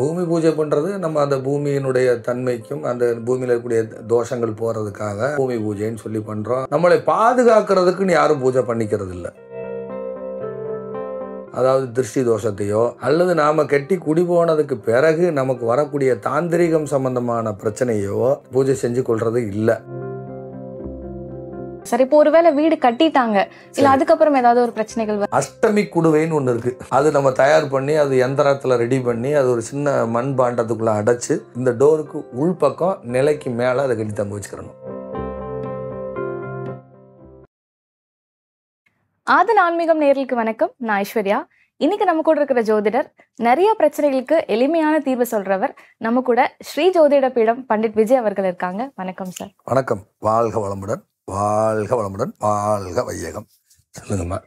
பூமி பூஜை பண்ணுறது நம்ம அந்த பூமியினுடைய தன்மைக்கும் அந்த பூமியில் இருக்கக்கூடிய தோஷங்கள் போகிறதுக்காக பூமி பூஜைன்னு சொல்லி பண்ணுறோம் நம்மளை பாதுகாக்கிறதுக்குன்னு யாரும் பூஜை பண்ணிக்கிறது இல்லை அதாவது திருஷ்டி தோஷத்தையோ அல்லது நாம் கெட்டி குடி போனதுக்கு பிறகு நமக்கு வரக்கூடிய தாந்திரிகம் சம்பந்தமான பிரச்சனையோ பூஜை செஞ்சு கொள்வது இல்லை சரி இப்போ ஒருவேளை வீடு கட்டிட்டாங்க இல்ல அதுக்கப்புறம் ஏதாவது ஒரு பிரச்சனைகள் அஷ்டமி குடுவைன்னு ஒண்ணு இருக்கு அது நம்ம தயார் பண்ணி அது எந்திரத்துல ரெடி பண்ணி அது ஒரு சின்ன மண் பாண்டத்துக்குள்ள அடைச்சு இந்த டோருக்கு உள்பக்கம் நிலைக்கு மேலே அதை கட்டி தங்க வச்சுக்கணும் ஆது ஆன்மீகம் நேர்களுக்கு வணக்கம் நான் ஐஸ்வர்யா இன்னைக்கு நம்ம கூட இருக்கிற ஜோதிடர் நிறைய பிரச்சனைகளுக்கு எளிமையான தீர்வு சொல்றவர் நம்ம கூட ஸ்ரீ ஜோதிட பீடம் பண்டிட் விஜய் அவர்கள் இருக்காங்க வணக்கம் சார் வணக்கம் வாழ்க வளமுடன் வாழ்க வளமுடன் வாழ்க வையகம் சொல்லுங்கம்மா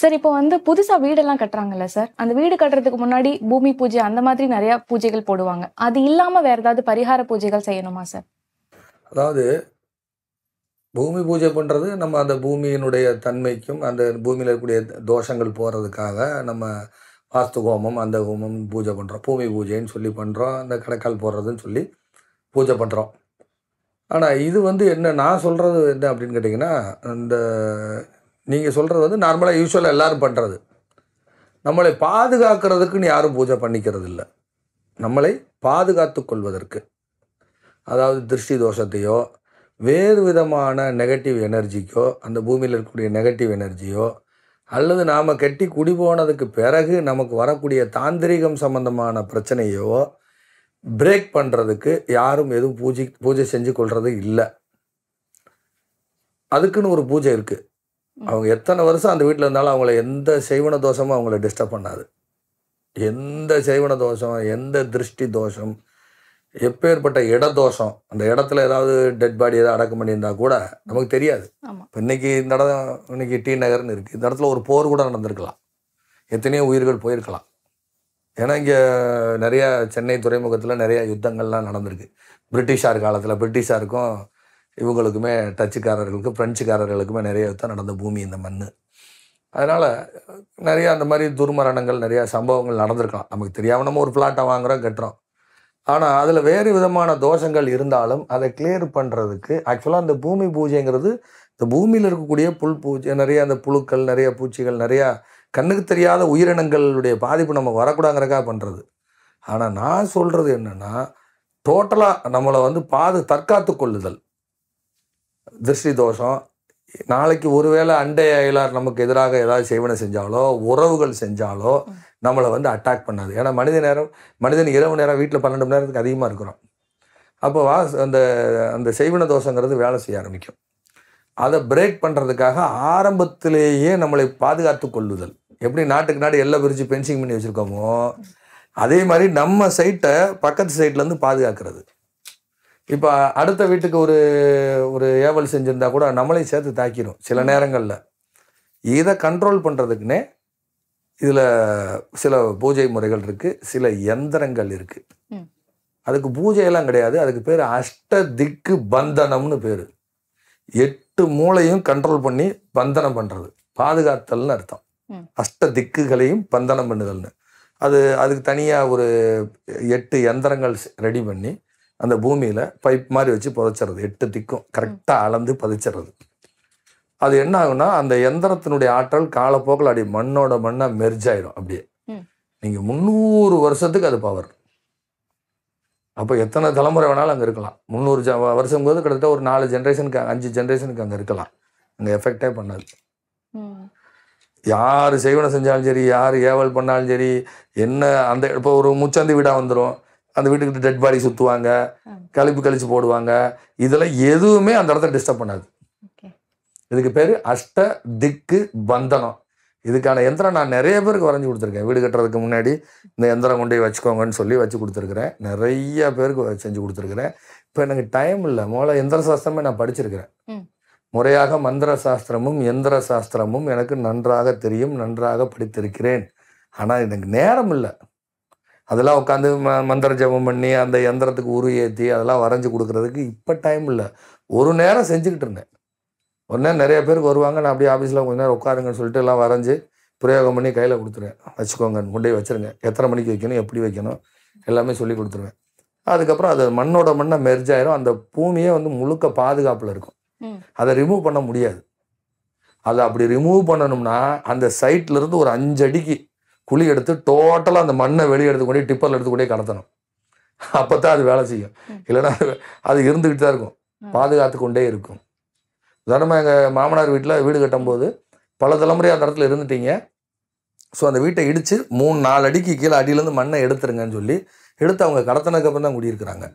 சார் இப்போ வந்து புதுசா வீடெல்லாம் கட்டுறாங்கல்ல சார் அந்த வீடு கட்டுறதுக்கு முன்னாடி பூமி பூஜை அந்த மாதிரி நிறைய பூஜைகள் போடுவாங்க அது இல்லாம வேற ஏதாவது பரிகார பூஜைகள் செய்யணுமா சார் அதாவது பூமி பூஜை பண்ணுறது நம்ம அந்த பூமியினுடைய தன்மைக்கும் அந்த பூமியில் இருக்கக்கூடிய தோஷங்கள் போகிறதுக்காக நம்ம வாஸ்து ஹோமம் அந்த ஹோமம் பூஜை பண்ணுறோம் பூமி பூஜைன்னு சொல்லி பண்ணுறோம் அந்த கடைக்கால் போடுறதுன்னு சொல்லி பூஜை பண்ணுறோம் ஆனால் இது வந்து என்ன நான் சொல்கிறது என்ன அப்படின்னு கேட்டிங்கன்னா இந்த நீங்கள் சொல்கிறது வந்து நார்மலாக யூஸ்வலாக எல்லோரும் பண்ணுறது நம்மளை பாதுகாக்கிறதுக்குன்னு யாரும் பூஜை பண்ணிக்கிறது இல்லை நம்மளை பாதுகாத்து கொள்வதற்கு அதாவது திருஷ்டி தோஷத்தையோ வேறு விதமான நெகட்டிவ் எனர்ஜிக்கோ அந்த பூமியில் இருக்கக்கூடிய நெகட்டிவ் எனர்ஜியோ அல்லது நாம் கட்டி குடி போனதுக்கு பிறகு நமக்கு வரக்கூடிய தாந்திரிகம் சம்பந்தமான பிரச்சனையோ பிரேக் பண்ணுறதுக்கு யாரும் எதுவும் பூஜை பூஜை செஞ்சு கொள்வது இல்லை அதுக்குன்னு ஒரு பூஜை இருக்குது அவங்க எத்தனை வருஷம் அந்த வீட்டில் இருந்தாலும் அவங்கள எந்த செய்வன தோஷமும் அவங்கள டிஸ்டர்ப் பண்ணாது எந்த செய்வன தோஷம் எந்த திருஷ்டி தோஷம் எப்பேற்பட்ட இட தோஷம் அந்த இடத்துல ஏதாவது டெட் பாடி ஏதாவது அடக்கம் பண்ணியிருந்தால் கூட நமக்கு தெரியாது இன்னைக்கு இந்த இடம் இன்னைக்கு டி நகர்னு இருக்குது இந்த இடத்துல ஒரு போர் கூட நடந்திருக்கலாம் எத்தனையோ உயிர்கள் போயிருக்கலாம் ஏன்னா இங்கே நிறையா சென்னை துறைமுகத்தில் நிறையா யுத்தங்கள்லாம் நடந்திருக்கு பிரிட்டிஷார் காலத்தில் பிரிட்டிஷாருக்கும் இவங்களுக்குமே டச்சுக்காரர்களுக்கும் பிரெஞ்சுக்காரர்களுக்குமே நிறைய யுத்தம் நடந்த பூமி இந்த மண் அதனால் நிறையா அந்த மாதிரி துர்மரணங்கள் நிறையா சம்பவங்கள் நடந்திருக்கலாம் நமக்கு தெரியாமல் நம்ம ஒரு ஃப்ளாட்டை வாங்குகிறோம் கட்டுறோம் ஆனால் அதில் வேறு விதமான தோஷங்கள் இருந்தாலும் அதை கிளியர் பண்ணுறதுக்கு ஆக்சுவலாக அந்த பூமி பூஜைங்கிறது இந்த பூமியில் இருக்கக்கூடிய புல் பூஜை நிறைய அந்த புழுக்கள் நிறைய பூச்சிகள் நிறையா கண்ணுக்கு தெரியாத உயிரினங்களுடைய பாதிப்பு நம்ம வரக்கூடாங்கிறக்காக பண்ணுறது ஆனால் நான் சொல்கிறது என்னென்னா டோட்டலாக நம்மளை வந்து பாது தற்காத்து கொள்ளுதல் திருஷ்டி தோஷம் நாளைக்கு ஒருவேளை அண்டை அயலார் நமக்கு எதிராக ஏதாவது செய்வனை செஞ்சாலோ உறவுகள் செஞ்சாலோ நம்மளை வந்து அட்டாக் பண்ணாது ஏன்னா மனித நேரம் மனிதன் இரவு நேரம் வீட்டில் பன்னெண்டு மணி நேரத்துக்கு அதிகமாக இருக்கிறோம் அப்போ வா அந்த அந்த செய்வன தோஷங்கிறது வேலை செய்ய ஆரம்பிக்கும் அதை பிரேக் பண்ணுறதுக்காக ஆரம்பத்திலேயே நம்மளை பாதுகாத்து கொள்ளுதல் எப்படி நாட்டுக்கு நாடு எல்லாம் பிரித்து பென்சிங் பண்ணி வச்சுருக்கோமோ அதே மாதிரி நம்ம சைட்டை பக்கத்து சைட்லேருந்து பாதுகாக்கிறது இப்போ அடுத்த வீட்டுக்கு ஒரு ஒரு ஏவல் செஞ்சுருந்தா கூட நம்மளையும் சேர்த்து தாக்கிடும் சில நேரங்களில் இதை கண்ட்ரோல் பண்ணுறதுக்குன்னே இதில் சில பூஜை முறைகள் இருக்குது சில எந்திரங்கள் இருக்குது அதுக்கு பூஜையெல்லாம் கிடையாது அதுக்கு பேர் அஷ்ட திக்கு பந்தனம்னு பேர் எட்டு மூளையும் கண்ட்ரோல் பண்ணி பந்தனம் பண்ணுறது பாதுகாத்தல்னு அர்த்தம் அஷ்ட திக்குகளையும் பந்தனம் பண்ணுதல்னு அது அதுக்கு தனியாக ஒரு எட்டு எந்திரங்கள் ரெடி பண்ணி அந்த பூமியில் பைப் மாதிரி வச்சு புதைச்சிடுறது எட்டு திக்கும் கரெக்டாக அளந்து புதைச்சிறது அது என்ன ஆகும்னா அந்த எந்திரத்தினுடைய ஆற்றல் காலப்போக்கில் அப்படி மண்ணோட மண்ணாக மெர்ஜ் ஆயிடும் அப்படியே நீங்கள் முந்நூறு வருஷத்துக்கு அது பவர் அப்போ எத்தனை தலைமுறை வேணாலும் அங்கே இருக்கலாம் முந்நூறு ஜ வருஷம் போது கிட்டத்தட்ட ஒரு நாலு ஜென்ரேஷனுக்கு அஞ்சு ஜென்ரேஷனுக்கு அங்கே இருக்கலாம் அங்கே எஃபெக்டே பண்ணாது யார் செய்வனை செஞ்சாலும் சரி யார் ஏவல் பண்ணாலும் சரி என்ன அந்த இப்போ ஒரு முச்சந்தி வீடாக வந்துடும் அந்த வீட்டுக்கு டெட் பாடி சுற்றுவாங்க கழிப்பு கழிச்சு போடுவாங்க இதெல்லாம் எதுவுமே அந்த இடத்த டிஸ்டர்ப் பண்ணாது இதுக்கு பேர் அஷ்ட திக்கு பந்தனம் இதுக்கான எந்திரம் நான் நிறைய பேருக்கு வரைஞ்சி கொடுத்துருக்கேன் வீடு கட்டுறதுக்கு முன்னாடி இந்த எந்திரம் கொண்டு போய் வச்சுக்கோங்கன்னு சொல்லி வச்சு கொடுத்துருக்குறேன் நிறைய பேருக்கு செஞ்சு கொடுத்துருக்குறேன் இப்போ எனக்கு டைம் இல்லை மோல எந்திர சாஸ்திரமே நான் படிச்சிருக்கிறேன் முறையாக மந்திர சாஸ்திரமும் எந்திர சாஸ்திரமும் எனக்கு நன்றாக தெரியும் நன்றாக படித்திருக்கிறேன் ஆனால் எனக்கு நேரம் இல்லை அதெல்லாம் உட்காந்து ம மந்திர ஜபம் பண்ணி அந்த எந்திரத்துக்கு உரு ஏற்றி அதெல்லாம் வரைஞ்சி கொடுக்குறதுக்கு இப்போ டைம் இல்லை ஒரு நேரம் செஞ்சுக்கிட்டு இருந்தேன் உடனே நிறைய பேருக்கு வருவாங்க நான் அப்படியே ஆஃபீஸில் கொஞ்ச நேரம் உட்காருங்கன்னு சொல்லிட்டு எல்லாம் வரைஞ்சி பிரயோகம் பண்ணி கையில் கொடுத்துருவேன் வச்சுக்கோங்க கொண்டு போய் வச்சுருங்க எத்தனை மணிக்கு வைக்கணும் எப்படி வைக்கணும் எல்லாமே சொல்லி கொடுத்துருவேன் அதுக்கப்புறம் அது மண்ணோட மண்ணை மெர்ஜாயிரும் அந்த பூமியே வந்து முழுக்க பாதுகாப்பில் இருக்கும் அதை ரிமூவ் பண்ண முடியாது அதை அப்படி ரிமூவ் பண்ணணும்னா அந்த சைட்ல இருந்து ஒரு அஞ்சு அடிக்கு குழி எடுத்து டோட்டலாக அந்த மண்ணை வெளியே எடுத்துக்கொண்டே டிப்பர்ல எடுத்துக்கொண்டே கடத்தணும் அப்பதான் அது வேலை செய்யும் இல்லைன்னா அது இருந்துகிட்டு தான் இருக்கும் பாதுகாத்து கொண்டே இருக்கும் தினமும் எங்கள் மாமனார் வீட்டில் வீடு கட்டும்போது பல தலைமுறை அந்த இடத்துல இருந்துட்டீங்க ஸோ அந்த வீட்டை இடித்து மூணு நாலு அடிக்கு கீழே அடியிலேருந்து மண்ணை எடுத்துருங்கன்னு சொல்லி எடுத்து அவங்க கடத்தினதுக்கப்புறம் தான் குடியிருக்கிறாங்க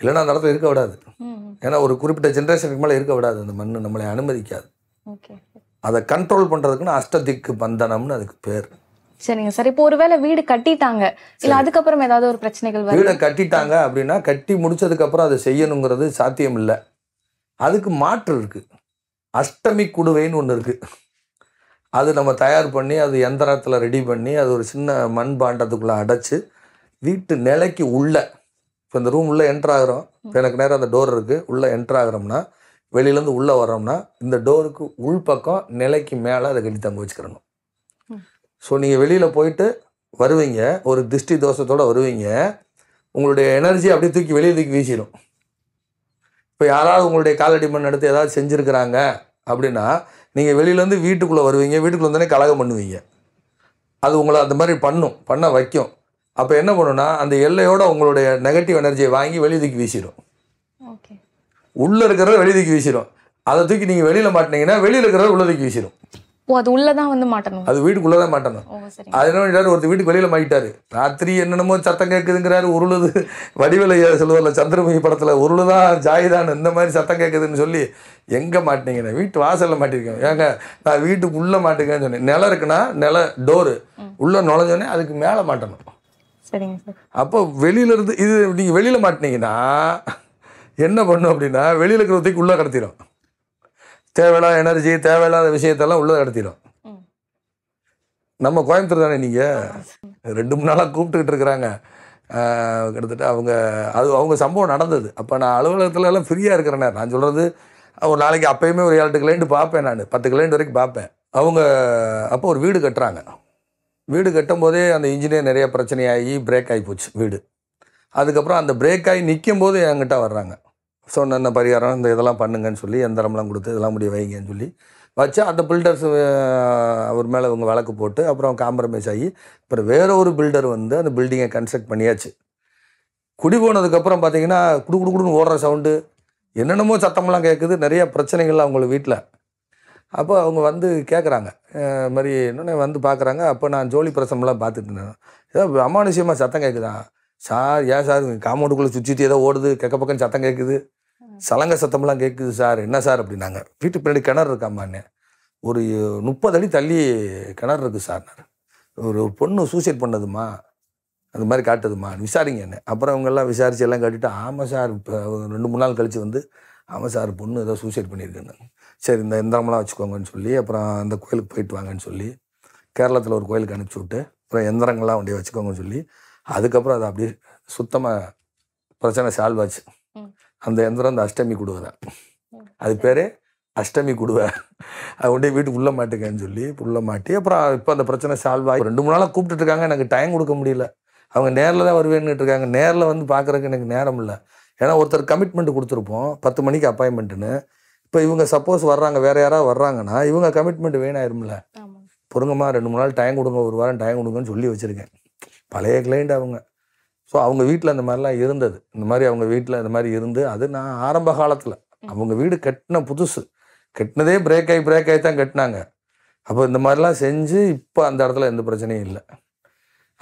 இல்லைன்னா அந்த இடத்துல இருக்க விடாது ஏன்னா ஒரு குறிப்பிட்ட ஜென்ரேஷனுக்கு மேலே இருக்க விடாது அந்த மண் நம்மளை அனுமதிக்காது அதை கண்ட்ரோல் பண்ணுறதுக்குன்னு அஷ்டதிக்கு பந்தனம்னு அதுக்கு பேர் சரிங்க சார் இப்போ ஒருவேளை வீடு கட்டிட்டாங்க இல்ல அதுக்கப்புறம் ஏதாவது ஒரு பிரச்சனைகள் வீடை கட்டிட்டாங்க அப்படின்னா கட்டி முடிச்சதுக்கப்புறம் அதை செய்யணுங்கிறது சாத்தியம் இல்லை அதுக்கு மாற்று இருக்குது அஷ்டமி குடுவைன்னு ஒன்று இருக்குது அது நம்ம தயார் பண்ணி அது எந்திரத்தில் ரெடி பண்ணி அது ஒரு சின்ன மண் பாண்டத்துக்குள்ள அடைச்சு வீட்டு நிலைக்கு உள்ள இப்போ இந்த ரூம் உள்ளே என்ட்ரு ஆகிறோம் இப்போ எனக்கு நேரம் அந்த டோர் இருக்குது உள்ளே என்ட்ரு ஆகிறோம்னா வெளியிலேருந்து உள்ளே வரோம்னா இந்த டோருக்கு உள்பக்கம் நிலைக்கு மேலே அதை கட்டி தங்க வச்சுக்கிறணும் ஸோ நீங்கள் வெளியில் போயிட்டு வருவீங்க ஒரு திருஷ்டி தோஷத்தோடு வருவீங்க உங்களுடைய எனர்ஜி அப்படியே தூக்கி வெளியே தூக்கி வீசிடும் இப்போ யாராவது உங்களுடைய காலடி மண் எடுத்து ஏதாவது செஞ்சுருக்கிறாங்க அப்படின்னா நீங்கள் வெளியிலேருந்து வீட்டுக்குள்ளே வருவீங்க வீட்டுக்குள்ளே வந்தோடனே கலகம் பண்ணுவீங்க அது உங்களை அந்த மாதிரி பண்ணும் பண்ண வைக்கும் அப்போ என்ன பண்ணுன்னா அந்த எல்லையோட உங்களுடைய நெகட்டிவ் எனர்ஜியை வாங்கி வெளியே தூக்கி வீசிடும் உள்ளே இருக்கிறத வெளியே தூக்கி வீசிடும் அதை தூக்கி நீங்கள் வெளியில் மாட்டினீங்கன்னா வெளியில் இருக்கிறத உள்ளே தூக்கி வீசிடும் அது தான் வந்து மாட்டணும் அது வீட்டுக்குள்ளே தான் மாட்டணும் அது என்ன ஒருத்தர் வீட்டுக்கு வெளியில் மாட்டிட்டாரு ராத்திரி என்னென்னமோ சத்தம் கேட்குதுங்கிறாரு உருளுது வடிவிலையா சொல்லுவார்ல சந்திரமுகி படத்தில் உருளுதான் ஜாயிதான் இந்த மாதிரி சத்தம் கேட்குதுன்னு சொல்லி எங்கே மாட்டினீங்கன்னா வீட்டு வாசலில் மாட்டிருக்கேன் ஏங்க நான் வீட்டுக்குள்ளே மாட்டுக்கேன்னு சொன்னேன் நிலம் இருக்குன்னா நில டோரு உள்ளே நுழைஞ்சோடனே அதுக்கு மேலே மாட்டணும் சரிங்க சார் அப்போ வெளியிலேருந்து இது நீங்கள் வெளியில் மாட்டினீங்கன்னா என்ன பண்ணும் அப்படின்னா வெளியில் இருக்கிறதுக்கு உள்ளே கடத்திடும் தேவையில்லாத எனர்ஜி தேவையில்லாத விஷயத்தெல்லாம் உள்ளே கடத்திடும் நம்ம கோயம்புத்தூர் தானே நீங்கள் ரெண்டு மூணு நாளாக கூப்பிட்டுக்கிட்டு இருக்கிறாங்க கிட்டத்தட்ட அவங்க அது அவங்க சம்பவம் நடந்தது அப்போ நான் அலுவலகத்துல எல்லாம் ஃப்ரீயாக இருக்கிறேன் நான் சொல்கிறது ஒரு நாளைக்கு அப்பயுமே ஒரு ஏழு கிளைண்ட் பார்ப்பேன் நான் பத்து கிளைண்ட் வரைக்கும் பார்ப்பேன் அவங்க அப்போ ஒரு வீடு கட்டுறாங்க வீடு கட்டும் போதே அந்த இன்ஜினியர் நிறைய பிரச்சனையாகி பிரேக் ஆகி போச்சு வீடு அதுக்கப்புறம் அந்த பிரேக் ஆகி நிற்கும் போது என்கிட்ட வர்றாங்க ஸோ இந்த பரிகாரம் இந்த இதெல்லாம் பண்ணுங்கன்னு சொல்லி எந்திரம்லாம் கொடுத்து இதெல்லாம் முடிய வைங்கன்னு சொல்லி வச்சு அந்த பில்டர்ஸ் அவர் மேலே இவங்க வழக்கு போட்டு அப்புறம் காம்ப்ரமைஸ் ஆகி அப்புறம் வேற ஒரு பில்டர் வந்து அந்த பில்டிங்கை கன்ஸ்ட்ரக்ட் பண்ணியாச்சு குடி போனதுக்கப்புறம் பார்த்தீங்கன்னா குடு குடுன்னு ஓடுற சவுண்டு என்னென்னமோ சத்தமெல்லாம் கேட்குது நிறைய பிரச்சனைகள் அவங்களுக்கு வீட்டில் அப்போ அவங்க வந்து கேட்குறாங்க மாதிரி இன்னொன்னே வந்து பார்க்குறாங்க அப்போ நான் ஜோலி பிரசம்லாம் பார்த்துட்டு இருந்தேன் ஏதோ அமானுஷியமாக சத்தம் கேட்குதான் சார் ஏன் சார் காம்பவுண்டுக்குள்ளே சுற்றிட்டு ஏதோ ஓடுது கெக்க பக்கம் சத்தம் கேட்குது சலங்க சத்தம்லாம் கேட்குது சார் என்ன சார் அப்படின்னாங்க வீட்டு பின்னாடி கிணறு இருக்காமண்ணே ஒரு முப்பது அடி தள்ளி கிணறு இருக்குது சார் ஒரு பொண்ணு சூசைட் பண்ணதுமா அந்த மாதிரி காட்டுதுமா விசாரிங்க என்ன அப்புறம் அவங்கெல்லாம் விசாரிச்சு எல்லாம் காட்டிட்டு ஆமாம் சார் இப்போ ரெண்டு மூணு நாள் கழித்து வந்து ஆமாம் சார் பொண்ணு ஏதோ சூசைட் பண்ணியிருக்கேன்னு சரி இந்த எந்திரமெல்லாம் வச்சுக்கோங்கன்னு சொல்லி அப்புறம் அந்த கோயிலுக்கு போயிட்டு வாங்கன்னு சொல்லி கேரளத்தில் ஒரு கோயிலுக்கு அனுப்பிச்சி விட்டு அப்புறம் எந்திரங்கள்லாம் அப்படியே வச்சுக்கோங்கன்னு சொல்லி அதுக்கப்புறம் அதை அப்படியே சுத்தமாக பிரச்சனை சால்வ் ஆச்சு அந்த எந்திரம் அந்த அஷ்டமி குடுவை தான் அது பேர் அஷ்டமி குடுவை அது உண்டே வீட்டுக்கு உள்ள மாட்டுக்கேன்னு சொல்லி உள்ள மாட்டி அப்புறம் இப்போ அந்த பிரச்சனை சால்வ் ஆகி ரெண்டு மூணு நாளாக கூப்பிட்டுட்டு இருக்காங்க எனக்கு டைம் கொடுக்க முடியல அவங்க நேரில் தான் வருவேன்னு இருக்காங்க நேரில் வந்து பார்க்குறதுக்கு எனக்கு நேரம் இல்லை ஏன்னா ஒருத்தர் கமிட்மெண்ட் கொடுத்துருப்போம் பத்து மணிக்கு அப்பாயின்மெண்ட்டுன்னு இப்போ இவங்க சப்போஸ் வர்றாங்க வேறு யாராவது வர்றாங்கன்னா இவங்க கமிட்மெண்ட் வேணாயிரும்ல பொறுங்கம்மா ரெண்டு மூணு நாள் டைம் கொடுங்க ஒரு வாரம் டைம் கொடுங்கன்னு சொல்லி வச்சுருக்கேன் பழைய கிளைண்ட் அவங்க ஸோ அவங்க வீட்டில் அந்த மாதிரிலாம் இருந்தது இந்த மாதிரி அவங்க வீட்டில் இந்த மாதிரி இருந்து அது நான் ஆரம்ப காலத்தில் அவங்க வீடு கட்டின புதுசு கட்டினதே பிரேக் ஆகி பிரேக் ஆகி தான் கட்டினாங்க அப்போ இந்த மாதிரிலாம் செஞ்சு இப்போ அந்த இடத்துல எந்த பிரச்சனையும் இல்லை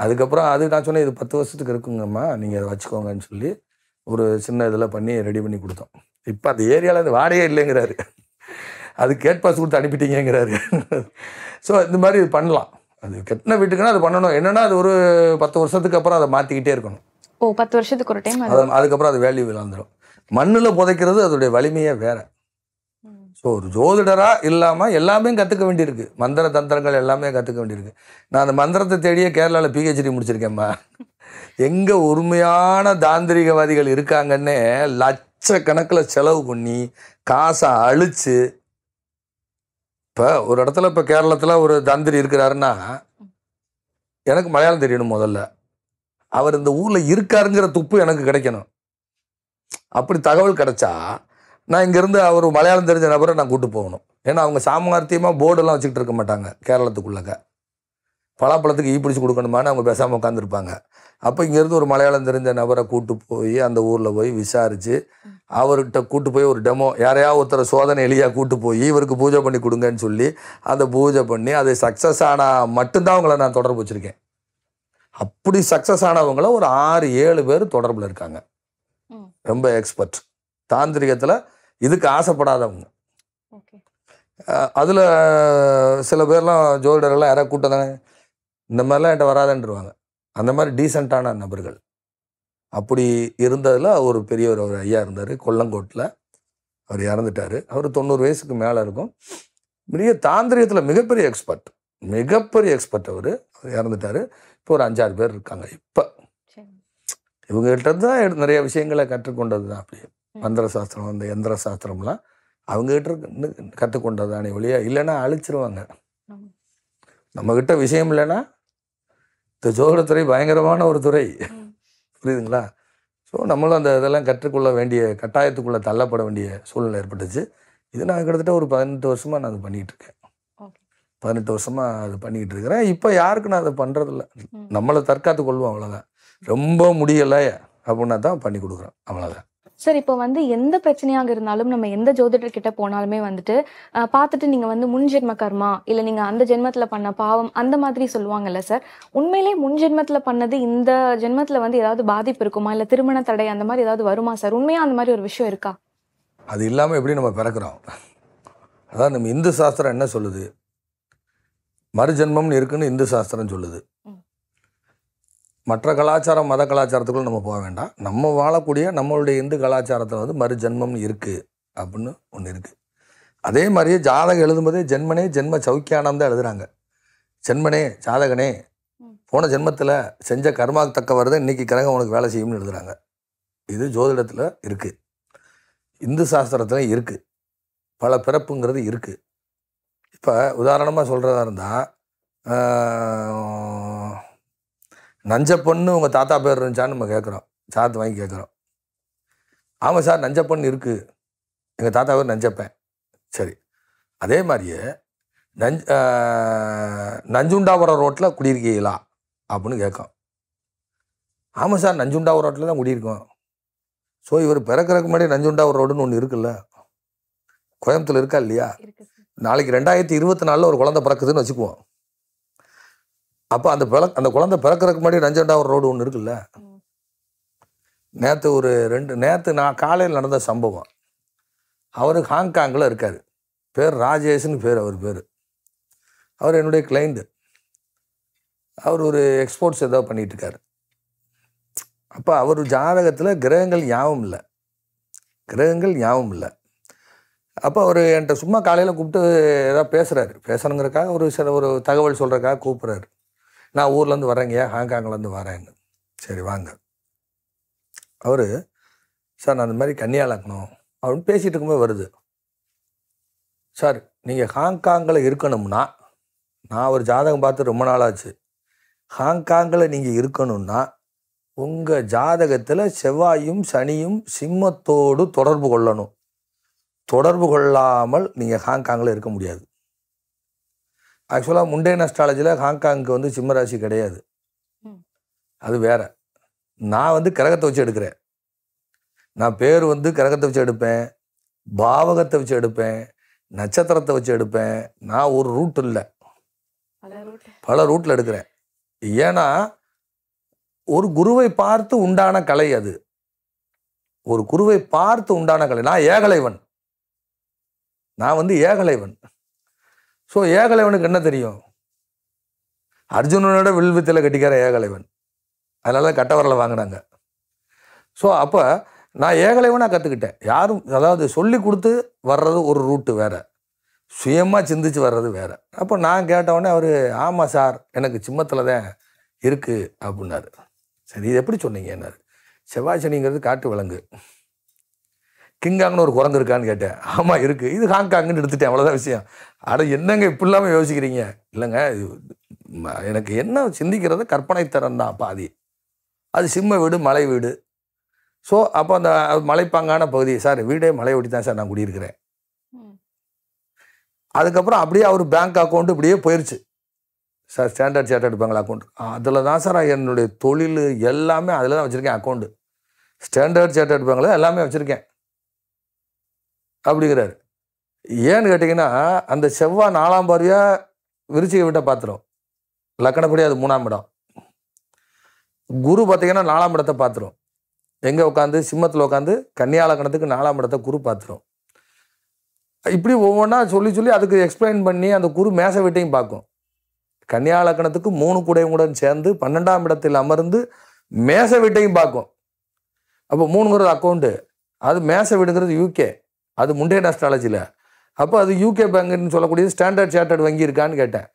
அதுக்கப்புறம் அது நான் சொன்னேன் இது பத்து வருஷத்துக்கு இருக்குங்கம்மா நீங்கள் அதை வச்சுக்கோங்கன்னு சொல்லி ஒரு சின்ன இதில் பண்ணி ரெடி பண்ணி கொடுத்தோம் இப்போ அந்த ஏரியாவில் அந்த வாடகை இல்லைங்கிறாரு அது கேட் பாஸ் கொடுத்து அனுப்பிட்டீங்கிறாரு ஸோ இந்த மாதிரி பண்ணலாம் அது கட்டின வீட்டுக்குன்னா அது பண்ணணும் என்னென்னா அது ஒரு பத்து வருஷத்துக்கு அப்புறம் அதை மாற்றிக்கிட்டே இருக்கணும் ஓ பத்து வருஷத்துக்கு ஒரு டைம் அது அதுக்கப்புறம் அது வேல்யூ விளாந்துடும் மண்ணில் புதைக்கிறது அதோடைய வலிமையே வேறு ஸோ ஒரு ஜோதிடராக இல்லாமல் எல்லாமே கற்றுக்க வேண்டியிருக்கு மந்திர தந்திரங்கள் எல்லாமே கற்றுக்க வேண்டியிருக்கு நான் அந்த மந்திரத்தை தேடியே கேரளாவில் பிஹெச்டி முடிச்சிருக்கேம்மா எங்கே உரிமையான தாந்திரிகவாதிகள் இருக்காங்கன்னே லட்ச லட்சக்கணக்கில் செலவு பண்ணி காசை அழித்து இப்போ ஒரு இடத்துல இப்போ கேரளத்தில் ஒரு தந்திரி இருக்கிறாருன்னா எனக்கு மலையாளம் தெரியணும் முதல்ல அவர் இந்த ஊரில் இருக்காருங்கிற துப்பு எனக்கு கிடைக்கணும் அப்படி தகவல் கிடைச்சா நான் இங்கேருந்து அவர் மலையாளம் தெரிஞ்ச நபரை நான் கூப்பிட்டு போகணும் ஏன்னா அவங்க சாமார்த்தியமாக போர்டெல்லாம் வச்சுக்கிட்டு இருக்க மாட்டாங்க கேரளத்துக்குள்ளக்க பலாப்பழத்துக்கு ஈ பிடிச்சி கொடுக்கணுமான்னு அவங்க பேசாமல் உட்காந்துருப்பாங்க அப்போ இங்கேருந்து ஒரு மலையாளம் தெரிஞ்ச நபரை கூட்டு போய் அந்த ஊரில் போய் விசாரித்து அவர்கிட்ட கூட்டு போய் ஒரு டெமோ யாரையா ஒருத்தரை சோதனை எளியாக கூட்டு போய் இவருக்கு பூஜை பண்ணி கொடுங்கன்னு சொல்லி அந்த பூஜை பண்ணி அது சக்ஸஸ் ஆனால் மட்டும்தான் அவங்கள நான் தொடர்பு வச்சுருக்கேன் அப்படி சக்ஸஸ் ஆனவங்கள ஒரு ஆறு ஏழு பேர் தொடர்பில் இருக்காங்க ரொம்ப எக்ஸ்பர்ட் தாந்திரிகத்தில் இதுக்கு ஆசைப்படாதவங்க அதில் சில பேர்லாம் ஜோதிடர்லாம் யாராவது கூட்டம் தானே இந்த மாதிரிலாம் என்கிட்ட வராதன்ருவாங்க அந்த மாதிரி டீசெண்டான நபர்கள் அப்படி இருந்ததில் ஒரு பெரியவர் ஒரு ஐயா இருந்தார் கொல்லங்கோட்டில் அவர் இறந்துட்டார் அவர் தொண்ணூறு வயசுக்கு மேலே இருக்கும் மிக தாந்திரியத்தில் மிகப்பெரிய எக்ஸ்பர்ட் மிகப்பெரிய எக்ஸ்பர்ட் அவர் அவர் இறந்துட்டார் இப்போ ஒரு அஞ்சாறு பேர் இருக்காங்க இப்போ இவங்ககிட்ட தான் நிறைய விஷயங்களை கற்றுக்கொண்டது தான் அப்படியே மந்திர சாஸ்திரம் அந்த எந்திர சாஸ்திரம்லாம் அவங்ககிட்ட தானே வழியாக இல்லைன்னா அழிச்சிருவாங்க நம்மக்கிட்ட விஷயம் இல்லைன்னா இந்த ஜோதிடத்துறை பயங்கரமான ஒரு துறை புரியுதுங்களா ஸோ நம்மளும் அந்த இதெல்லாம் கற்றுக்கொள்ள வேண்டிய கட்டாயத்துக்குள்ளே தள்ளப்பட வேண்டிய சூழ்நிலை ஏற்பட்டுச்சு இது நான் கிட்டத்தட்ட ஒரு பதினெட்டு வருஷமாக நான் அது பண்ணிகிட்ருக்கேன் பதினெட்டு வருஷமாக அது பண்ணிக்கிட்டு இருக்கிறேன் இப்போ யாருக்கு நான் அதை பண்ணுறதில்ல நம்மளை தற்காத்து கொள்வோம் அவ்வளோதான் ரொம்ப முடியலை அப்படின்னா தான் பண்ணி கொடுக்குறேன் அவ்வளோதான் சார் இப்போ வந்து எந்த பிரச்சனையாக இருந்தாலும் நம்ம எந்த ஜோதிடர் கிட்ட போனாலுமே வந்துட்டு பார்த்துட்டு நீங்க வந்து முன் ஜென்ம கர்மா இல்ல நீங்க அந்த ஜென்மத்துல பண்ண பாவம் அந்த மாதிரி சொல்லுவாங்கல்ல சார் உண்மையிலே முன் ஜென்மத்துல பண்ணது இந்த ஜென்மத்துல வந்து ஏதாவது பாதிப்பு இருக்குமா இல்ல திருமண தடை அந்த மாதிரி ஏதாவது வருமா சார் உண்மையா அந்த மாதிரி ஒரு விஷயம் இருக்கா அது இல்லாமல் எப்படி நம்ம பிறக்கிறோம் அதான் நம்ம இந்து சாஸ்திரம் என்ன சொல்லுது மறுஜென்மம்னு இருக்குன்னு இந்து சாஸ்திரம் சொல்லுது மற்ற கலாச்சாரம் மத கலாச்சாரத்துக்குள்ளே நம்ம போக வேண்டாம் நம்ம வாழக்கூடிய நம்மளுடைய இந்து கலாச்சாரத்தில் வந்து மறு ஜென்மம் இருக்குது அப்படின்னு ஒன்று இருக்குது அதே மாதிரியே ஜாதகம் எழுதும்போதே ஜென்மனே ஜென்ம சௌக்கியானம் தான் எழுதுகிறாங்க ஜென்மனே ஜாதகனே போன ஜென்மத்தில் செஞ்ச கர்மா தக்க வருது இன்றைக்கி கிரகம் உனக்கு வேலை செய்யும்னு எழுதுகிறாங்க இது ஜோதிடத்தில் இருக்குது இந்து சாஸ்திரத்தில் இருக்குது பல பிறப்புங்கிறது இருக்குது இப்போ உதாரணமாக சொல்கிறதா இருந்தால் நஞ்ச பொண்ணு உங்கள் தாத்தா பேர் இருந்துச்சான்னு நம்ம கேட்குறோம் சாத்து வாங்கி கேட்குறோம் ஆமாம் சார் நஞ்ச பொண்ணு இருக்குது எங்கள் தாத்தா பேர் நஞ்சப்பேன் சரி அதே மாதிரியே நஞ்ச நஞ்சுண்டாபுரம் ரோட்டில் குடியிருக்கீங்களா அப்படின்னு கேட்கும் ஆமாம் சார் நஞ்சுண்டாபுரம் ரோட்டில் தான் குடியிருக்கோம் ஸோ இவர் பிறக்கிறதுக்கு முன்னாடி நஞ்சுண்டாபுரம் ரோடுன்னு ஒன்று இருக்குல்ல கோயம்புத்தூர் இருக்கா இல்லையா நாளைக்கு ரெண்டாயிரத்தி இருபத்தி நாலில் ஒரு குழந்தை பிறக்குதுன்னு வச்சுக்குவோம் அப்போ அந்த பிற அந்த குழந்தை பிறக்கிறதுக்கு முன்னாடி ரஞ்சண்டா ஒரு ரோடு ஒன்று இருக்குல்ல நேற்று ஒரு ரெண்டு நேற்று நான் காலையில் நடந்த சம்பவம் அவர் ஹாங்காங்கில் இருக்கார் பேர் ராஜேஷ்னு பேர் அவர் பேர் அவர் என்னுடைய கிளைண்ட்டு அவர் ஒரு எக்ஸ்போர்ட்ஸ் ஏதோ பண்ணிகிட்ருக்காரு அப்போ அவர் ஜாதகத்தில் கிரகங்கள் ஞாபகம் இல்லை கிரகங்கள் ஞாபகம் இல்லை அப்போ அவர் என்கிட்ட சும்மா காலையில் கூப்பிட்டு ஏதாவது பேசுகிறாரு பேசணுங்கிறக்காக ஒரு சில ஒரு தகவல் சொல்கிறக்காக கூப்பிட்றாரு நான் ஊர்லேருந்து வரேங்கய்யா ஹாங்காங்லேருந்து வரேன்னு சரி வாங்க அவர் சார் நான் அந்த மாதிரி கன்னியாளக்கணும் அப்படின்னு பேசிகிட்டு இருக்கும்போது வருது சார் நீங்கள் ஹாங்காங்கில் இருக்கணும்னா நான் ஒரு ஜாதகம் பார்த்து ரொம்ப நாளாச்சு ஹாங்காங்கில் நீங்கள் இருக்கணும்னா உங்கள் ஜாதகத்தில் செவ்வாயும் சனியும் சிம்மத்தோடு தொடர்பு கொள்ளணும் தொடர்பு கொள்ளாமல் நீங்கள் ஹாங்காங்கில் இருக்க முடியாது ஆக்சுவலாக முண்டேன் அஸ்ட்ராலஜியில் ஹாங்காங்க்கு வந்து சிம்மராசி கிடையாது அது வேற நான் வந்து கிரகத்தை வச்சு எடுக்கிறேன் நான் பேர் வந்து கிரகத்தை வச்சு எடுப்பேன் பாவகத்தை வச்சு எடுப்பேன் நட்சத்திரத்தை வச்சு எடுப்பேன் நான் ஒரு ரூட் இல்லை பல ரூட்டில் எடுக்கிறேன் ஏன்னா ஒரு குருவை பார்த்து உண்டான கலை அது ஒரு குருவை பார்த்து உண்டான கலை நான் ஏகலைவன் நான் வந்து ஏகலைவன் ஸோ ஏகலைவனுக்கு என்ன தெரியும் அர்ஜுனனோட வில்வித்தில் கட்டிக்கார ஏகலைவன் அதனால தான் கட்டவரில் வாங்கினாங்க ஸோ அப்போ நான் ஏகலைவனாக கற்றுக்கிட்டேன் யாரும் அதாவது சொல்லி கொடுத்து வர்றது ஒரு ரூட்டு வேறு சுயமாக சிந்திச்சு வர்றது வேறு அப்போ நான் கேட்டவுடனே அவர் ஆமாம் சார் எனக்கு சிம்மத்தில் தான் இருக்குது அப்படின்னாரு சரி இது எப்படி சொன்னீங்க என்னார் செவ்வாய் சனிங்கிறது காட்டு விலங்கு கிங்காங்னு ஒரு குரங்கு இருக்கான்னு கேட்டேன் ஆமாம் இருக்குது இது ஹாங்காங்னு எடுத்துட்டேன் அவ்வளோதான் விஷயம் ஆனால் என்னங்க இப்படி இல்லாமல் யோசிக்கிறீங்க இல்லைங்க எனக்கு என்ன சிந்திக்கிறது கற்பனை திறன் தான் பாதி அது சிம்ம வீடு மலை வீடு ஸோ அப்போ அந்த மலைப்பாங்கான பகுதி சார் வீடே மலை ஒட்டி தான் சார் நான் குடியிருக்கிறேன் அதுக்கப்புறம் அப்படியே அவர் பேங்க் அக்கௌண்ட்டு இப்படியே போயிடுச்சு sir standard chartered bank account அதில் தான் சார் என்னுடைய தொழில் எல்லாமே அதில் தான் வச்சுருக்கேன் அக்கௌண்ட்டு ஸ்டாண்டர்ட் சேட்டர்ட் பேங்கில் எல்லாமே வச்சுருக்கேன் அப்படிங்கிறாரு ஏன்னு கேட்டிங்கன்னா அந்த செவ்வாய் நாலாம் பார்வையாக விருச்சிகை விட்ட பார்த்துரும் லக்கணப்படி அது மூணாம் இடம் குரு பார்த்திங்கன்னா நாலாம் இடத்தை பார்த்துரும் எங்கே உட்காந்து சிம்மத்தில் உட்காந்து கன்னியாலக்கணத்துக்கு நாலாம் இடத்தை குரு பார்த்துரும் இப்படி ஒவ்வொன்றா சொல்லி சொல்லி அதுக்கு எக்ஸ்பிளைன் பண்ணி அந்த குரு மேச வீட்டையும் பார்க்கும் கன்னியா லக்கணத்துக்கு மூணு கூடையுடன் சேர்ந்து பன்னெண்டாம் இடத்தில் அமர்ந்து மேச வீட்டையும் பார்க்கும் அப்போ மூணுங்கிறது அக்கௌண்ட்டு அது மேச வீடுங்கிறது யூகே அது முண்டேன் அஸ்ட்ராலஜியில் அப்போ அது யூகே பேங்குன்னு சொல்லக்கூடிய ஸ்டாண்டர்ட் சார்ட்டர்ட் வங்கி இருக்கான்னு கேட்டேன்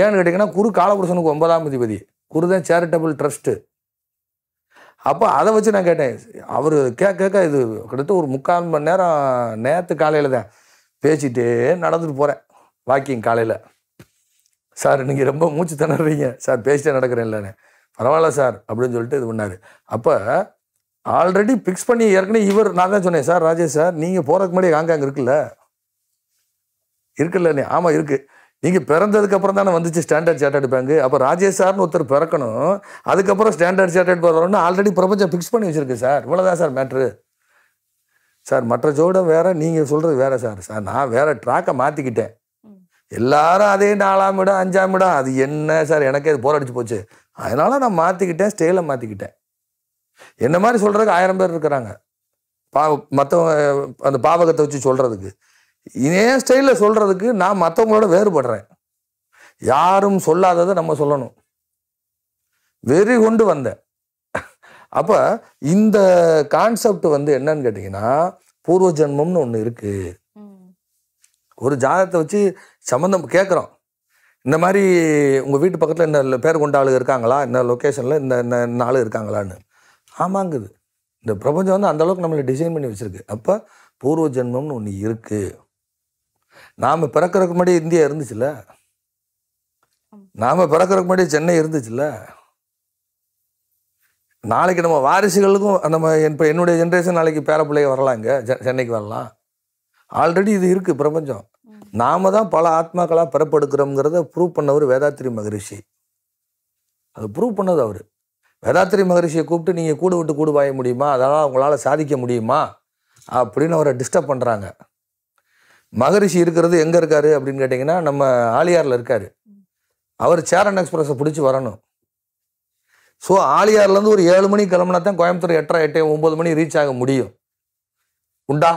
ஏன்னு கேட்டிங்கன்னா குரு காலபுருஷனுக்கு ஒன்பதாம் அதிபதி குரு தான் சேரிட்டபிள் ட்ரஸ்ட்டு அப்போ அதை வச்சு நான் கேட்டேன் அவர் கேட்க கேட்க இது கிட்டத்தட்ட ஒரு முக்கால் மணி நேரம் நேற்று காலையில் தான் பேசிட்டே நடந்துட்டு போகிறேன் வாக்கிங் காலையில் சார் நீங்கள் ரொம்ப மூச்சு திணறீங்க சார் பேசிட்டே நடக்கிறேன் இல்லைன்னு பரவாயில்ல சார் அப்படின்னு சொல்லிட்டு இது பண்ணார் அப்போ ஆல்ரெடி பிக்ஸ் பண்ணி ஏற்கனவே இவர் நான் தான் சொன்னேன் சார் ராஜேஷ் சார் நீங்கள் போகிறதுக்கு முன்னாடி அங்கே இருக்குல்ல இருக்குல்ல நீ ஆமாம் இருக்குது நீங்கள் பிறந்ததுக்கு அப்புறம் தானே வந்துச்சு ஸ்டாண்டர்ட் சார்ட்டர்ட் பேங்க் அப்போ ராஜேஷ் சார்னு ஒருத்தர் பிறக்கணும் அதுக்கப்புறம் ஸ்டாண்டர்ட் சார்ட்டர்ட் வரணும்னு ஆல்ரெடி பிரபஞ்சம் ஃபிக்ஸ் பண்ணி வச்சுருக்கு சார் இவ்வளோதான் சார் மேட்ரு சார் மற்ற ஜோட வேறு நீங்கள் சொல்கிறது வேறு சார் சார் நான் வேறு ட்ராக்கை மாற்றிக்கிட்டேன் எல்லாரும் அதே நாலாம் இடம் அஞ்சாம் இடம் அது என்ன சார் எனக்கே அது போராடிச்சு போச்சு அதனால் நான் மாற்றிக்கிட்டேன் ஸ்டேலை மாற்றிக்கிட்டேன் என்ன மாதிரி சொல்கிறதுக்கு ஆயிரம் பேர் இருக்கிறாங்க பா மற்றவங்க அந்த பாவகத்தை வச்சு சொல்கிறதுக்கு இதே ஸ்டைலில் சொல்கிறதுக்கு நான் மற்றவங்களோட வேறுபடுறேன் யாரும் சொல்லாததை நம்ம சொல்லணும் வெறி கொண்டு வந்தேன் அப்போ இந்த கான்செப்ட் வந்து என்னன்னு கேட்டிங்கன்னா பூர்வ ஜென்மம்னு ஒன்று இருக்குது ஒரு ஜாதகத்தை வச்சு சம்மந்தம் கேட்குறோம் இந்த மாதிரி உங்கள் வீட்டு பக்கத்தில் இந்த பேர் கொண்ட ஆளு இருக்காங்களா இந்த லொக்கேஷனில் இந்த இந்த இருக்காங்களான்னு ஆமாங்குது இந்த பிரபஞ்சம் வந்து அந்தளவுக்கு நம்மளை டிசைன் பண்ணி வச்சுருக்கு அப்போ பூர்வ ஜென்மம்னு ஒன்று இருக்குது நாம் பிறக்கிறதுக்கு முன்னாடி இந்தியா இருந்துச்சுல்ல நாம் பிறக்கிறதுக்கு முன்னாடி சென்னை இருந்துச்சுல்ல நாளைக்கு நம்ம வாரிசுகளுக்கும் நம்ம இப்போ என்னுடைய ஜென்ரேஷன் நாளைக்கு பேர பிள்ளைங்க வரலாம் சென்னைக்கு வரலாம் ஆல்ரெடி இது இருக்குது பிரபஞ்சம் நாம தான் பல ஆத்மாக்களாக பிறப்படுக்கிறோங்கிறத ப்ரூவ் பண்ணவர் வேதாத்திரி மகரிஷி அது ப்ரூவ் பண்ணது அவர் வேதாத்திரி மகரிஷியை கூப்பிட்டு நீங்கள் கூடு விட்டு கூடு வாய முடியுமா அதெல்லாம் உங்களால் சாதிக்க முடியுமா அப்படின்னு அவரை டிஸ்டர்ப் பண்ணுறாங்க மகரிஷி இருக்கிறது எங்கே இருக்கார் அப்படின்னு கேட்டிங்கன்னா நம்ம ஆலியாரில் இருக்கார் அவர் சேரன் எக்ஸ்பிரஸை பிடிச்சி வரணும் ஸோ ஆலியார்லேருந்து ஒரு ஏழு மணி கிளம்புனா தான் கோயம்புத்தூர் எட்டரை எட்டே ஒம்பது மணி ரீச் ஆக முடியும் உண்டா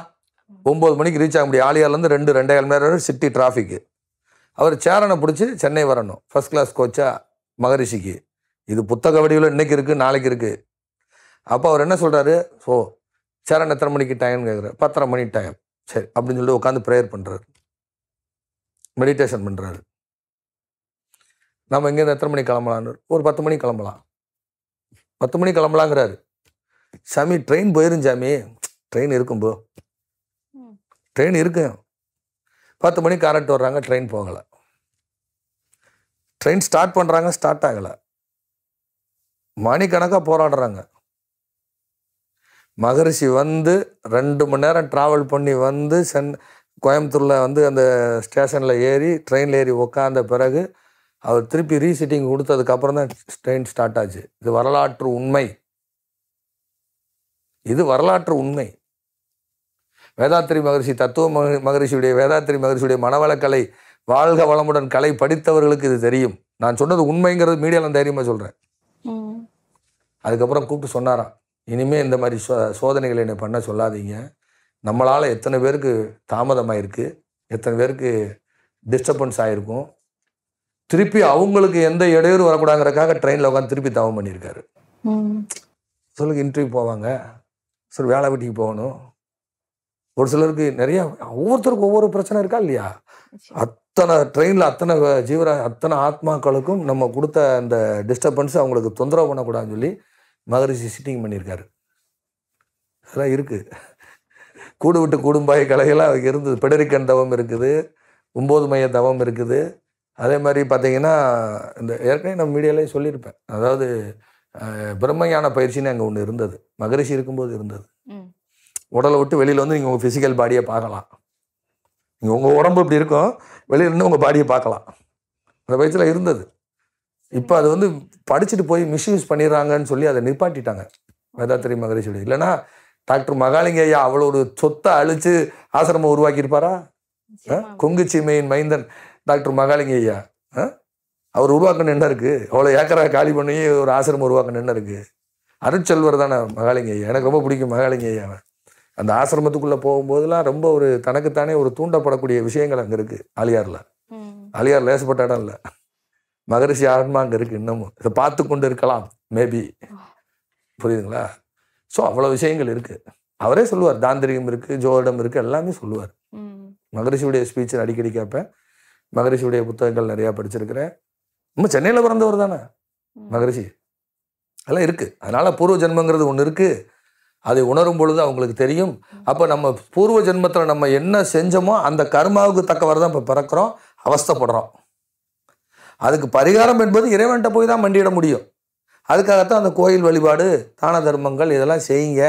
ஒம்பது மணிக்கு ரீச் ஆக முடியும் ஆலியார்லேருந்து ரெண்டு ரெண்டே மணி நேரம் சிட்டி டிராஃபிக்கு அவர் சேரனை பிடிச்சி சென்னை வரணும் ஃபஸ்ட் கிளாஸ் கோச்சா மகரிஷிக்கு இது புத்தக வடிவில் இன்றைக்கி இருக்குது நாளைக்கு இருக்குது அப்போ அவர் என்ன சொல்கிறாரு ஸோ சரண் எத்தனை மணிக்கு டைம்னு கேட்குறாரு பத்தரை மணி டைம் சரி அப்படின்னு சொல்லிட்டு உட்காந்து ப்ரேயர் பண்ணுறாரு மெடிடேஷன் பண்ணுறாரு நம்ம இங்கேருந்து எத்தனை மணிக்கு கிளம்பலான்னு ஒரு பத்து மணி கிளம்பலாம் பத்து மணி கிளம்பலாங்கிறாரு சாமி ட்ரெயின் போயிரும் சாமி ட்ரெயின் இருக்கும் போ ட்ரெயின் இருக்கும் பத்து மணிக்கு கரண்ட் வர்றாங்க ட்ரெயின் போகலை ட்ரெயின் ஸ்டார்ட் பண்ணுறாங்க ஸ்டார்ட் ஆகலை மணிக்கணக்காக போராடுறாங்க மகரிஷி வந்து ரெண்டு மணி நேரம் ட்ராவல் பண்ணி வந்து சென் கோயம்புத்தூரில் வந்து அந்த ஸ்டேஷனில் ஏறி ட்ரெயினில் ஏறி உக்காந்த பிறகு அவர் திருப்பி ரீசிட்டிங் கொடுத்ததுக்கப்புறம் தான் ட்ரெயின் ஸ்டார்ட் ஆச்சு இது வரலாற்று உண்மை இது வரலாற்று உண்மை வேதாத்திரி மகரிஷி தத்துவ மகரிஷியுடைய வேதாத்திரி மகரிஷியுடைய மனவளக்கலை வாழ்க வளமுடன் கலை படித்தவர்களுக்கு இது தெரியும் நான் சொன்னது உண்மைங்கிறது மீடியாவில் தைரியமாக சொல்கிறேன் அதுக்கப்புறம் கூப்பிட்டு சொன்னாராம் இனிமேல் இந்த மாதிரி சோ சோதனைகளை என்னை பண்ண சொல்லாதீங்க நம்மளால் எத்தனை பேருக்கு தாமதமாயிருக்கு எத்தனை பேருக்கு டிஸ்டர்பன்ஸ் ஆகிருக்கும் திருப்பி அவங்களுக்கு எந்த இடையூறு வரக்கூடாங்கிறக்காக ட்ரெயினில் உட்காந்து திருப்பி தவம் பண்ணியிருக்காரு சொல்லுங்க இன்டர்வியூ போவாங்க சரி வேலை வீட்டுக்கு போகணும் ஒரு சிலருக்கு நிறைய ஒவ்வொருத்தருக்கும் ஒவ்வொரு பிரச்சனை இருக்கா இல்லையா அத்தனை ட்ரெயினில் அத்தனை ஜீவரா அத்தனை ஆத்மாக்களுக்கும் நம்ம கொடுத்த அந்த டிஸ்டர்பன்ஸ் அவங்களுக்கு தொந்தரவு பண்ணக்கூடாதுன்னு சொல்லி மகரிஷி சிட்டிங் பண்ணியிருக்காரு அதெல்லாம் இருக்குது கூடு விட்டு கூடும்பாய் கலைகளாக இருந்தது பிடரிக்கன் தவம் இருக்குது ஒம்பது மைய தவம் இருக்குது அதே மாதிரி பார்த்திங்கன்னா இந்த ஏற்கனவே நான் மீடியாலே சொல்லியிருப்பேன் அதாவது பிரம்மஞான பயிற்சின்னு அங்கே ஒன்று இருந்தது மகரிஷி இருக்கும்போது இருந்தது உடலை விட்டு வெளியில் வந்து நீங்கள் உங்கள் ஃபிசிக்கல் பாடியை பார்க்கலாம் நீங்கள் உங்கள் உடம்பு இப்படி இருக்கும் வெளியில் இருந்து உங்கள் பாடியை பார்க்கலாம் அந்த வயசில் இருந்தது இப்போ அது வந்து படிச்சுட்டு போய் மிஸ்யூஸ் பண்ணிடுறாங்கன்னு சொல்லி அதை நிப்பாட்டிட்டாங்க வேதாத்திரி மகரிஷி இல்லைன்னா டாக்டர் மகாலிங்க ஐயா அவ்வளோ சொத்தை அழிச்சு ஆசிரமம் உருவாக்கியிருப்பாரா கொங்கு சீமையின் மைந்தன் டாக்டர் மகாலிங்க ஐயா அவர் உருவாக்கணும் என்ன இருக்குது அவ்வளோ ஏக்கரா காலி பண்ணி ஒரு ஆசிரமம் உருவாக்கணும் என்ன இருக்குது அருட்செல்வர் தானே மகாலிங்க ஐயா எனக்கு ரொம்ப பிடிக்கும் மகாலிங்க ஐயாவை அந்த ஆசிரமத்துக்குள்ளே போகும்போதெல்லாம் ரொம்ப ஒரு தனக்குத்தானே ஒரு தூண்டப்படக்கூடிய விஷயங்கள் அங்கே இருக்குது அழியாரில் அழியார் லேசப்பட்ட இடம் இல்லை மகரிஷி ஆன்மா அங்கே இருக்குது இன்னமும் இதை பார்த்து கொண்டு இருக்கலாம் மேபி புரியுதுங்களா ஸோ அவ்வளோ விஷயங்கள் இருக்குது அவரே சொல்லுவார் தாந்திரிகம் இருக்குது ஜோதிடம் இருக்குது எல்லாமே சொல்லுவார் மகரிஷியுடைய ஸ்பீச்சை அடிக்கடி கேட்பேன் மகரிஷியுடைய புத்தகங்கள் நிறையா படிச்சிருக்கிறேன் நம்ம சென்னையில் பிறந்தவர் தானே மகரிஷி அதெல்லாம் இருக்குது அதனால் பூர்வ ஜென்மங்கிறது ஒன்று இருக்குது அதை உணரும் பொழுது அவங்களுக்கு தெரியும் அப்போ நம்ம பூர்வ ஜென்மத்தில் நம்ம என்ன செஞ்சோமோ அந்த கர்மாவுக்கு தக்கவாறு தான் இப்போ பிறக்கிறோம் அவஸ்தப்படுறோம் அதுக்கு பரிகாரம் என்பது இறைவன்கிட்ட போய் தான் மண்டியிட முடியும் அதுக்காகத்தான் அந்த கோயில் வழிபாடு தான தர்மங்கள் இதெல்லாம் செய்யுங்க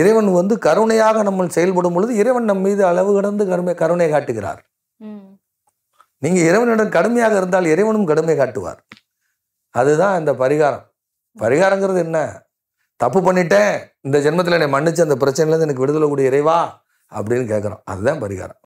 இறைவன் வந்து கருணையாக நம்ம செயல்படும் பொழுது இறைவன் நம் மீது அளவு கடந்து கருமை கருணை காட்டுகிறார் நீங்கள் இறைவனிடம் கடுமையாக இருந்தால் இறைவனும் கடுமை காட்டுவார் அதுதான் இந்த பரிகாரம் பரிகாரங்கிறது என்ன தப்பு பண்ணிட்டேன் இந்த ஜென்மத்தில் என்னை மன்னிச்சு அந்த பிரச்சனையிலேருந்து எனக்கு விடுதலை கூடிய இறைவா அப்படின்னு கேட்குறோம் அதுதான் பரிகாரம்